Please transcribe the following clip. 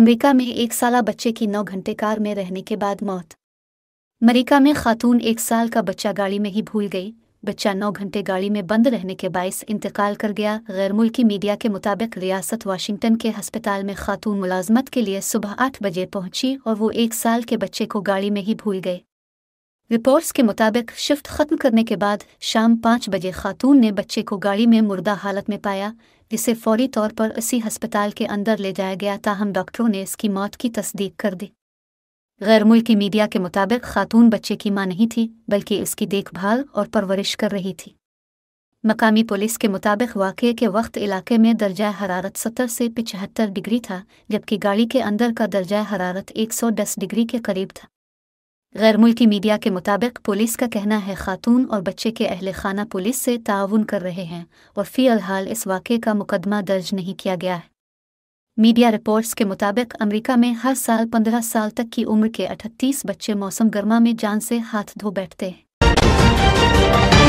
America में एक साल बच्चे की नौ घंटे कार में रहने के बाद मौत अमेरिका में खातून एक साल का बच्चा गाड़ी में ही भूल गई बच्चा नौ घंटे गाड़ी में बंद रहने के बायस इंतकाल कर गया गैर मुल्की मीडिया के मुताबिक रियासत वाशिंगटन के हस्पताल में खातून मुलाजमत के लिए सुबह आठ बजे पहुंची और वो एक साल के बच्चे को गाड़ी में ही भूल गए रिपोर्ट्स के मुताबिक शिफ्ट खत्म करने के बाद शाम पाँच बजे खातून ने बच्चे को गाड़ी में मुर्दा हालत में पाया जिसे फौरी तौर पर इसी हस्पताल के अंदर ले जाया गया ताहम डॉक्टरों ने इसकी मौत की तस्दीक कर दी गैर मुल्की मीडिया के मुताबिक खातून बच्चे की मां नहीं थी बल्कि इसकी देखभाल और परवरिश कर रही थी मकामी पुलिस के मुताबिक वाक़े के वक्त इलाके में दर्जा हरारत सत्तर से पिचहत्तर डिग्री था जबकि गाड़ी के अंदर का दर्जा हरारत एक सौ दस डिग्री के करीब था गैर मुल्की मीडिया के मुताबिक पुलिस का कहना है खातून और बच्चे के अहल खाना पुलिस से ताउन कर रहे हैं और फी इस वाक़े का मुकदमा दर्ज नहीं किया गया है मीडिया रिपोर्ट्स के मुताबिक अमेरिका में हर साल पंद्रह साल तक की उम्र के अठतीस बच्चे मौसम गर्मा में जान से हाथ धो बैठते हैं